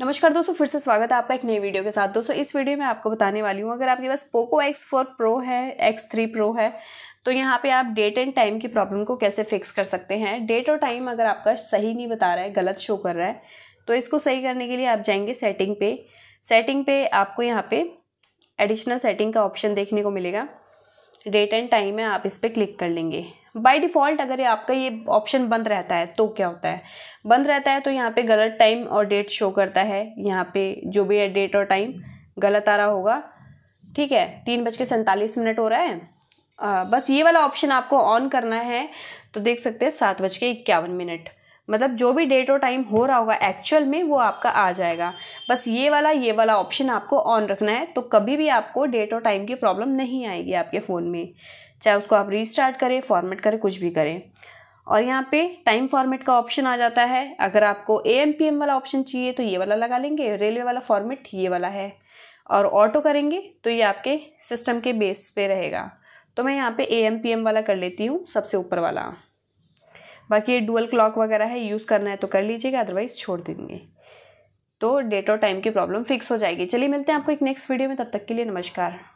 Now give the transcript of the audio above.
नमस्कार दोस्तों फिर से स्वागत है आपका एक नई वीडियो के साथ दोस्तों इस वीडियो में आपको बताने वाली हूँ अगर आपके पास पोको एक्स फोर प्रो है एक्स थ्री प्रो है तो यहाँ पे आप डेट एंड टाइम की प्रॉब्लम को कैसे फिक्स कर सकते हैं डेट और टाइम अगर आपका सही नहीं बता रहा है गलत शो कर रहा है तो इसको सही करने के लिए आप जाएंगे सेटिंग पे सेटिंग पे आपको यहाँ पे एडिशनल सेटिंग का ऑप्शन देखने को मिलेगा डेट एंड टाइम है आप इस पर क्लिक कर लेंगे बाय डिफ़ॉल्ट अगर ये आपका ये ऑप्शन बंद रहता है तो क्या होता है बंद रहता है तो यहाँ पे गलत टाइम और डेट शो करता है यहाँ पे जो भी है डेट और टाइम गलत आ रहा होगा ठीक है तीन बज के सैंतालीस मिनट हो रहा है आ, बस ये वाला ऑप्शन आपको ऑन करना है तो देख सकते हैं सात बज के इक्यावन मिनट मतलब जो भी डेट और टाइम हो रहा होगा एक्चुअल में वो आपका आ जाएगा बस ये वाला ये वाला ऑप्शन आपको ऑन रखना है तो कभी भी आपको डेट और टाइम की प्रॉब्लम नहीं आएगी आपके फ़ोन में चाहे उसको आप रीस्टार्ट करें फॉर्मेट करें कुछ भी करें और यहाँ पे टाइम फॉर्मेट का ऑप्शन आ जाता है अगर आपको ए एम पी एम वाला ऑप्शन चाहिए तो ये वाला लगा लेंगे रेलवे वाला फॉर्मेट ये वाला है और ऑटो करेंगे तो ये आपके सिस्टम के बेस पे रहेगा तो मैं यहाँ पे ए एम पी एम वाला कर लेती हूँ सबसे ऊपर वाला बाकी ये डुअल क्लॉक वगैरह है यूज़ करना है तो कर लीजिएगा अदरवाइज़ छोड़ देंगे तो डेट और टाइम की प्रॉब्लम फिक्स हो जाएगी चलिए मिलते हैं आपको एक नेक्स्ट वीडियो में तब तक के लिए नमस्कार